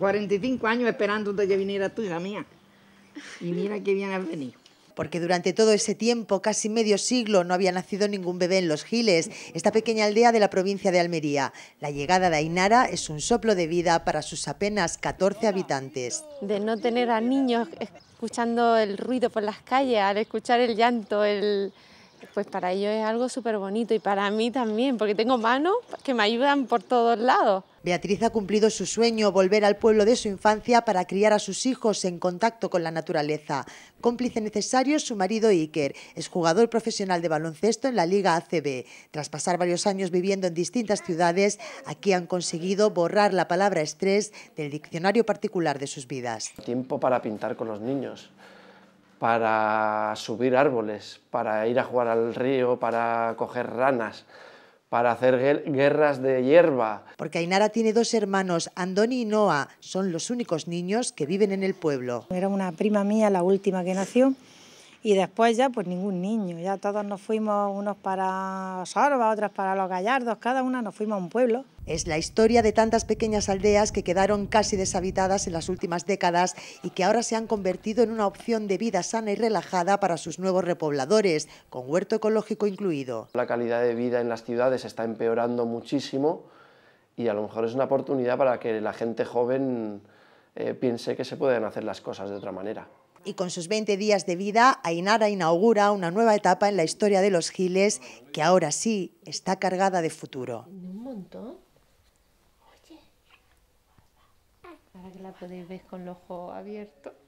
45 años esperando que viniera tu hija mía. Y mira que bien has venido porque durante todo ese tiempo, casi medio siglo, no había nacido ningún bebé en Los Giles, esta pequeña aldea de la provincia de Almería. La llegada de Ainara es un soplo de vida para sus apenas 14 habitantes. De no tener a niños escuchando el ruido por las calles, al escuchar el llanto, el, pues para ellos es algo súper bonito y para mí también, porque tengo manos que me ayudan por todos lados. Beatriz ha cumplido su sueño, volver al pueblo de su infancia para criar a sus hijos en contacto con la naturaleza. Cómplice necesario su marido Iker, es jugador profesional de baloncesto en la Liga ACB. Tras pasar varios años viviendo en distintas ciudades, aquí han conseguido borrar la palabra estrés del diccionario particular de sus vidas. Tiempo para pintar con los niños para subir árboles, para ir a jugar al río, para coger ranas, para hacer guerras de hierba. Porque Ainara tiene dos hermanos, Andoni y Noah, son los únicos niños que viven en el pueblo. Era una prima mía, la última que nació, y después ya pues ningún niño, ya todos nos fuimos unos para Sorba, ...otras para los Gallardos, cada una nos fuimos a un pueblo. Es la historia de tantas pequeñas aldeas que quedaron casi deshabitadas en las últimas décadas y que ahora se han convertido en una opción de vida sana y relajada para sus nuevos repobladores, con huerto ecológico incluido. La calidad de vida en las ciudades está empeorando muchísimo y a lo mejor es una oportunidad para que la gente joven eh, piense que se pueden hacer las cosas de otra manera. Y con sus 20 días de vida, Ainara inaugura una nueva etapa en la historia de los Giles que ahora sí está cargada de futuro. Oye. Para la podéis ver con ojo abierto.